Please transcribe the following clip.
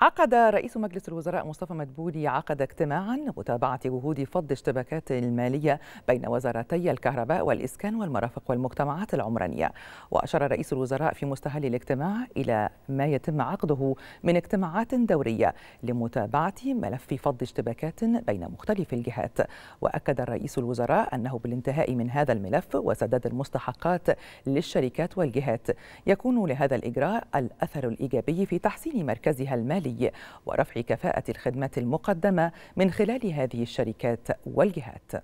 عقد رئيس مجلس الوزراء مصطفى مدبولي عقد اجتماعا لمتابعة جهود فض اشتباكات المالية بين وزارتي الكهرباء والإسكان والمرافق والمجتمعات العمرانية وأشار رئيس الوزراء في مستهل الاجتماع إلى ما يتم عقده من اجتماعات دورية لمتابعة ملف فض اشتباكات بين مختلف الجهات وأكد رئيس الوزراء أنه بالانتهاء من هذا الملف وسداد المستحقات للشركات والجهات يكون لهذا الإجراء الأثر الإيجابي في تحسين مركزها المالي المالي ورفع كفاءة الخدمات المقدمة من خلال هذه الشركات والجهات